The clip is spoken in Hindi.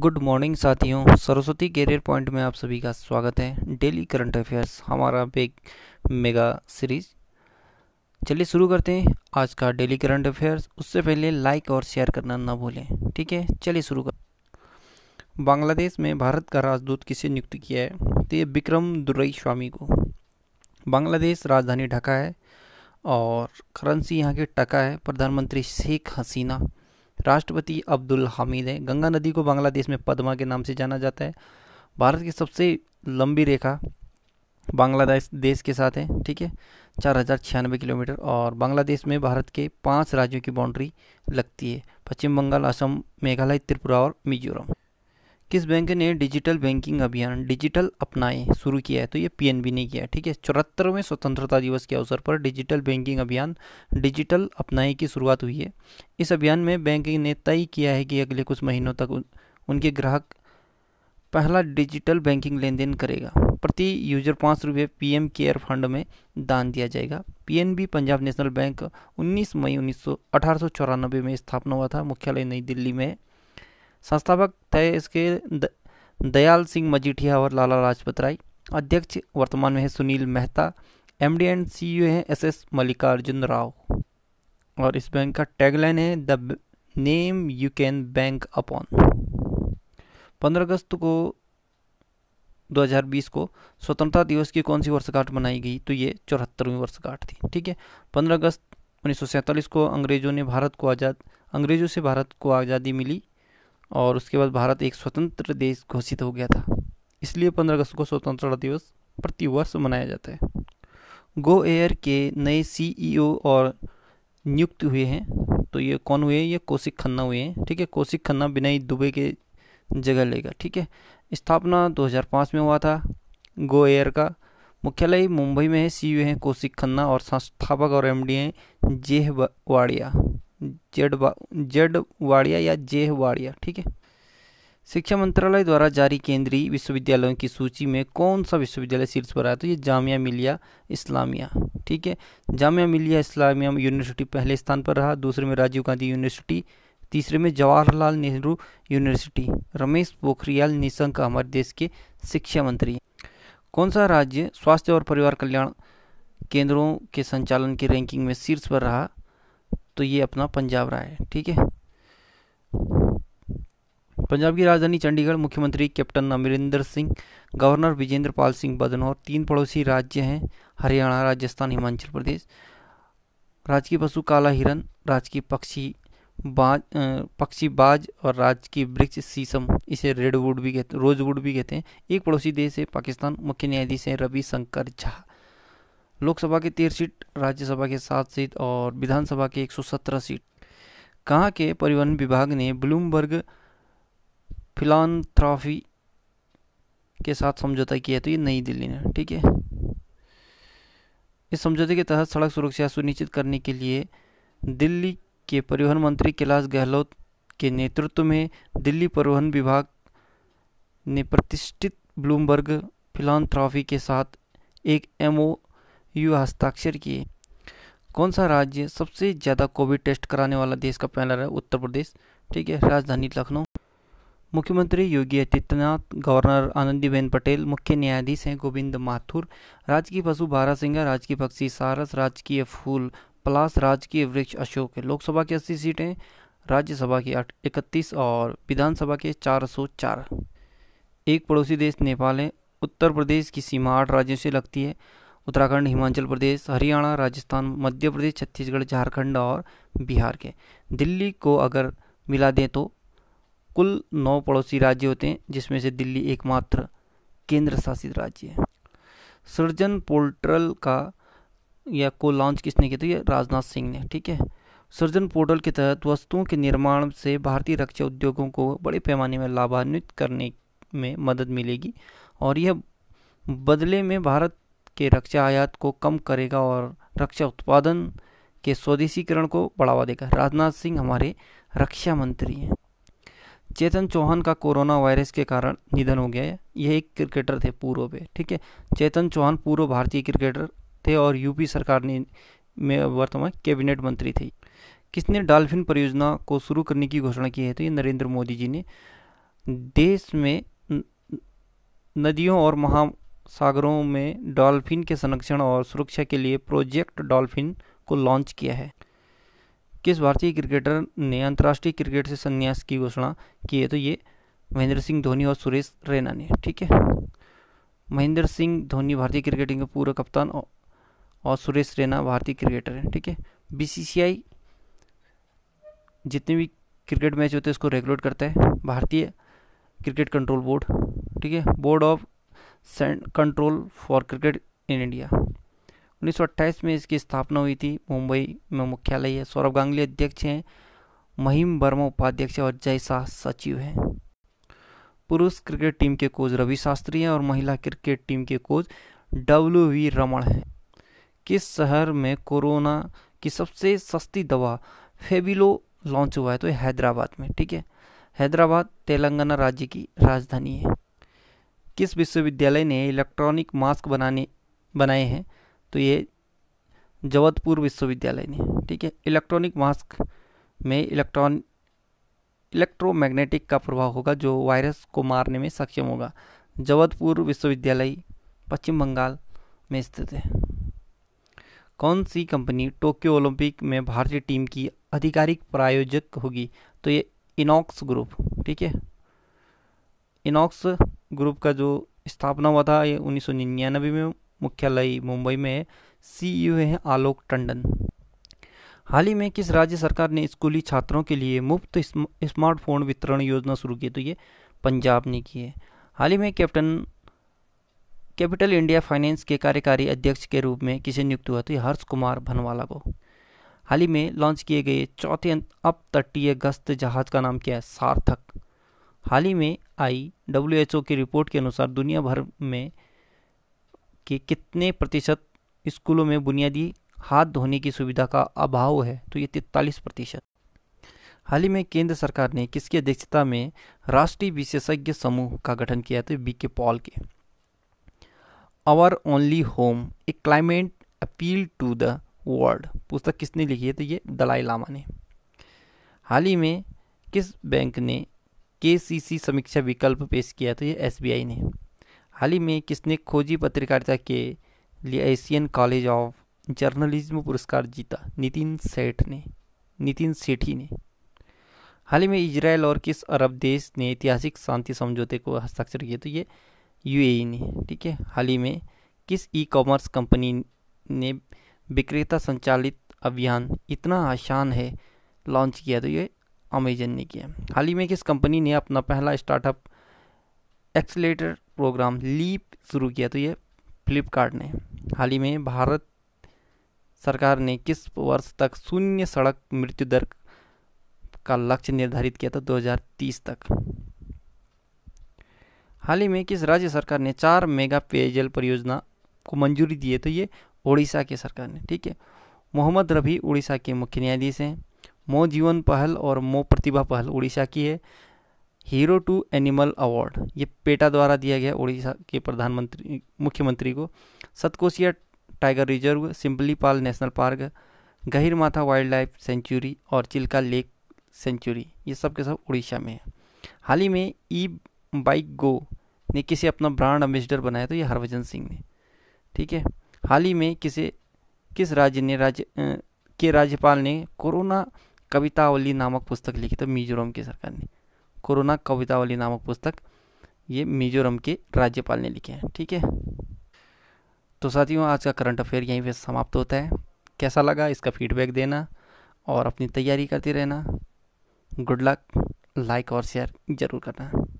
गुड मॉर्निंग साथियों सरस्वती कैरियर पॉइंट में आप सभी का स्वागत है डेली करंट अफेयर्स हमारा एक मेगा सीरीज चलिए शुरू करते हैं आज का डेली करंट अफेयर्स उससे पहले लाइक और शेयर करना ना भूलें ठीक है चलिए शुरू कर बांग्लादेश में भारत का राजदूत किसे नियुक्त किया है तो ये विक्रम दुरई स्वामी को बांग्लादेश राजधानी ढाका है और करंसी यहाँ की टका है प्रधानमंत्री शेख हसीना राष्ट्रपति अब्दुल हामिद हैं गंगा नदी को बांग्लादेश में पद्मा के नाम से जाना जाता है भारत की सबसे लंबी रेखा बांग्लादेश देश के साथ है ठीक है चार हज़ार छियानवे किलोमीटर और बांग्लादेश में भारत के पांच राज्यों की बाउंड्री लगती है पश्चिम बंगाल असम मेघालय त्रिपुरा और मिजोरम किस बैंक ने डिजिटल बैंकिंग अभियान डिजिटल अपनाएं शुरू किया है तो ये पीएनबी ने किया है ठीक है चौहत्तरवें स्वतंत्रता दिवस के अवसर पर डिजिटल बैंकिंग अभियान डिजिटल अपनाएं की शुरुआत हुई है इस अभियान में बैंक ने तय किया है कि अगले कुछ महीनों तक उन, उनके ग्राहक पहला डिजिटल बैंकिंग लेन देन करेगा प्रति यूजर पाँच रुपये पी केयर फंड में दान दिया जाएगा पीएनबी पंजाब नेशनल बैंक 19 मई उन्नीस में स्थापना हुआ था मुख्यालय नई दिल्ली में संस्थापक थे इसके दयाल सिंह मजीठिया और लाला लाजपत राय अध्यक्ष वर्तमान में है Sunil Mehta M D and C हैं एस एस मल्लिकार्जुन राव और इस बैंक का टैगलाइन है the name you can bank upon पंद्रह अगस्त को 2020 को स्वतंत्रता दिवस की कौन सी वर्षगांठ मनाई गई तो ये चौहत्तरवीं वर्षगांठ थी ठीक है 15 अगस्त उन्नीस को अंग्रेज़ों ने भारत को आज़ाद अंग्रेज़ों से भारत को आज़ादी मिली और उसके बाद भारत एक स्वतंत्र देश घोषित हो गया था इसलिए पंद्रह अगस्त को स्वतंत्रता दिवस प्रतिवर्ष मनाया जाता है गो एयर के नए सीईओ e और नियुक्त हुए हैं तो ये कौन हुए हैं ये कौशिक खन्ना हुए हैं ठीक है कौशिक खन्ना बिना ही दुबई के जगह लेगा ठीक है स्थापना 2005 में हुआ था गो एयर का मुख्यालय मुंबई में है सीईओ e हैं कौशिक खन्ना और संस्थापक और एमडी हैं जेह वाड़िया जेड जेड वाड़िया या जे वाड़िया ठीक है शिक्षा मंत्रालय द्वारा जारी केंद्रीय विश्वविद्यालयों की सूची में कौन सा विश्वविद्यालय शीर्ष पर आया तो ये जामिया मिलिया इस्लामिया ठीक है जामिया मिलिया इस्लामिया यूनिवर्सिटी पहले स्थान पर रहा दूसरे में राजीव गांधी यूनिवर्सिटी तीसरे में जवाहरलाल नेहरू यूनिवर्सिटी रमेश पोखरियाल निशंक हमारे देश के शिक्षा मंत्री कौन सा राज्य स्वास्थ्य और परिवार कल्याण केंद्रों के संचालन की रैंकिंग में शीर्ष पर रहा तो ये अपना पंजाब रहा है ठीक है पंजाब की राजधानी चंडीगढ़ मुख्यमंत्री कैप्टन अमरिंदर सिंह गवर्नर विजेंद्र पाल सिंह बदनौर तीन पड़ोसी राज्य हैं हरियाणा राजस्थान हिमाचल प्रदेश राजकीय पशु काला हिरन राजकीय पक्षी बाज पक्षी बाज और राज्य की वृक्ष सीसम इसे रेडवुड भी कहते रोजवुड भी कहते हैं एक पड़ोसी देश है पाकिस्तान मुख्य न्यायाधीश हैं रवि शंकर झा लोकसभा की तेरह सीट राज्यसभा के सात सीट और विधानसभा सौ 117 सीट कहाँ के परिवहन विभाग ने ब्लूमबर्ग फिलानथ्राफी के साथ समझौता किया तो ये नई दिल्ली ने ठीक है इस समझौते के तहत सड़क सुरक्षा सुनिश्चित करने के लिए दिल्ली के परिवहन मंत्री कैलाश गहलोत के नेतृत्व में दिल्ली परिवहन विभाग ने प्रतिष्ठित ब्लूमबर्ग फिलानथ्राफी के साथ एक एमओ यू हस्ताक्षर किए कौन सा राज्य सबसे ज़्यादा कोविड टेस्ट कराने वाला देश का पहला है उत्तर प्रदेश ठीक है राजधानी लखनऊ मुख्यमंत्री योगी आदित्यनाथ गवर्नर आनंदीबेन पटेल मुख्य न्यायाधीश हैं गोविंद माथुर राजकीय पशु बारा सिंह राजकीय पक्षी सारस राजकीय फूल प्लास राजकीय वृक्ष अशोक लोकसभा की अस्सी सीटें राज्यसभा की इकतीस और विधानसभा के चार सौ चार एक पड़ोसी देश नेपाल है उत्तर प्रदेश की सीमा आठ राज्यों से लगती है उत्तराखंड हिमाचल प्रदेश हरियाणा राजस्थान मध्य प्रदेश छत्तीसगढ़ झारखंड और बिहार के दिल्ली को अगर मिला दें तो कुल नौ पड़ोसी राज्य होते हैं जिसमें से दिल्ली एकमात्र केंद्र शासित राज्य है सृजन पोर्टल का या को लॉन्च किसने किया तो ये राजनाथ सिंह ने ठीक है सृजन पोर्टल के तहत वस्तुओं के निर्माण से भारतीय रक्षा उद्योगों को बड़े पैमाने में लाभान्वित करने में मदद मिलेगी और यह बदले में भारत के रक्षा आयात को कम करेगा और रक्षा उत्पादन के स्वदेशीकरण को बढ़ावा देगा राजनाथ सिंह हमारे रक्षा मंत्री हैं चेतन चौहान का कोरोना वायरस के कारण निधन हो गया है यह एक क्रिकेटर थे पूर्व में ठीक है चेतन चौहान पूर्व भारतीय क्रिकेटर थे और यूपी सरकार ने में वर्तमान कैबिनेट मंत्री थे किसने डाल्फिन परियोजना को शुरू करने की घोषणा की है तो ये नरेंद्र मोदी जी ने देश में नदियों और महा सागरों में डॉल्फिन के संरक्षण और सुरक्षा के लिए प्रोजेक्ट डॉल्फिन को लॉन्च किया है किस भारतीय क्रिकेटर ने अंतर्राष्ट्रीय क्रिकेट से संन्यास की घोषणा की है तो ये महेंद्र सिंह धोनी और सुरेश रैना ने ठीक है महेंद्र सिंह धोनी भारतीय क्रिकेटिंग के पूर्व कप्तान और सुरेश रैना भारतीय क्रिकेटर हैं ठीक है बीसीसीआई जितने भी क्रिकेट मैच होते हैं उसको रेगुलेट करता है भारतीय क्रिकेट कंट्रोल बोर्ड ठीक है board of control for cricket in India 1928 में इसकी स्थापना हुई थी मुंबई में मुख्यालय है सौरभ गांगुली अध्यक्ष हैं महिम वर्मा उपाध्यक्ष और जय शाह सचिव हैं पुरुष क्रिकेट टीम के कोच रवि शास्त्री हैं और महिला क्रिकेट टीम के कोच डब्ल्यू वी रमण हैं किस शहर में कोरोना की सबसे सस्ती दवा फेबिलो लॉन्च हुआ है तो हैदराबाद में ठीक है हैदराबाद तेलंगाना राज्य की राजधानी है किस विश्वविद्यालय ने इलेक्ट्रॉनिक मास्क बनाने बनाए हैं तो ये जवतपुर विश्वविद्यालय ने ठीक है इलेक्ट्रॉनिक मास्क में इलेक्ट्रॉन इलेक्ट्रोमैग्नेटिक का प्रभाव होगा जो वायरस को मारने में सक्षम होगा जवतपुर विश्वविद्यालय पश्चिम बंगाल में स्थित है कौन सी कंपनी टोक्यो ओलंपिक में भारतीय टीम की आधिकारिक प्रायोजक होगी तो ये इनॉक्स ग्रुप ठीक है इनॉक्स ग्रुप का जो स्थापना हुआ था ये उन्नीस में मुख्यालय मुंबई में है सीईओ e हैं आलोक टंडन हाल ही में किस राज्य सरकार ने स्कूली छात्रों के लिए मुफ्त स्मार्टफोन वितरण योजना शुरू की तो ये पंजाब ने की है हाल ही में कैप्टन कैपिटल इंडिया फाइनेंस के कार्यकारी अध्यक्ष के रूप में किसे नियुक्त हुआ तो ये हर्ष कुमार भनवाला को हाल ही में लॉन्च किए गए चौथे अं-, अप तटीय गश्त जहाज का नाम क्या है सार्थक हाल ही में आई डब्ल्यू की रिपोर्ट के अनुसार दुनिया भर में के कितने प्रतिशत स्कूलों में बुनियादी हाथ धोने की सुविधा का अभाव है तो ये तैतालीस प्रतिशत हाल ही में केंद्र सरकार ने किसकी अध्यक्षता में राष्ट्रीय विशेषज्ञ समूह का गठन किया था बी के पॉल के our only home a climate appeal to the world पुस्तक किसने लिखी है तो ये दलाई लामा ने हाल ही में किस बैंक ने के समीक्षा विकल्प पेश किया तो ये एस ने हाल ही में किसने खोजी पत्रकारिता के लिए एशियन कॉलेज ऑफ जर्नलिज्म पुरस्कार जीता नितिन सेठ ने नितिन सेठी ने हाल ही में इसराइल और किस अरब देश ने ऐतिहासिक शांति समझौते को हस्ताक्षर किया तो ये यूएई ने ठीक है हाल ही में किस ई कॉमर्स कंपनी ने विक्रेता संचालित अभियान इतना आसान है लॉन्च किया तो ये अमेजन ने किया हाल ही में किस कंपनी ने अपना पहला स्टार्टअप एक्सलेटर प्रोग्राम लीप शुरू किया तो ये फ्लिपकार्ट ने हाल ही में भारत सरकार ने किस वर्ष तक शून्य सड़क मृत्यु दर का लक्ष्य निर्धारित किया था 2030 तक हाल ही में किस राज्य सरकार ने चार मेगा पेयजल परियोजना को मंजूरी दी है तो ये उड़ीसा की सरकार ने ठीक है मोहम्मद रफ़ी उड़ीसा के मुख्य न्यायाधीश हैं मो जीवन पहल और मो प्रतिभा पहल उड़ीसा की है हीरो टू एनिमल अवार्ड ये पेटा द्वारा दिया गया उड़ीसा के प्रधानमंत्री मुख्यमंत्री को सतकोसिया टाइगर रिजर्व पाल national park Gahirmatha wild life sanctuary और चिल्का लेक सेंचुरी ये सब के सब उड़ीसा में है हाल ही में ई बाइक गो ने किसे अपना ब्रांड एम्बेसडर बनाया तो ये हरभजन सिंह ने ठीक है हाल ही में किसे किस राज्य ने राज्य के राज्यपाल ने कोरोना कवितावली नामक पुस्तक लिखी तो मिजोरम की सरकार ने कोरोना कवितावली नामक पुस्तक ये मिजोरम के राज्यपाल ने लिखे हैं ठीक है तो साथियों आज का करंट अफेयर यहीं पे समाप्त होता है कैसा लगा इसका फीडबैक देना और अपनी तैयारी करते रहना गुड लक लाइक और शेयर ज़रूर करना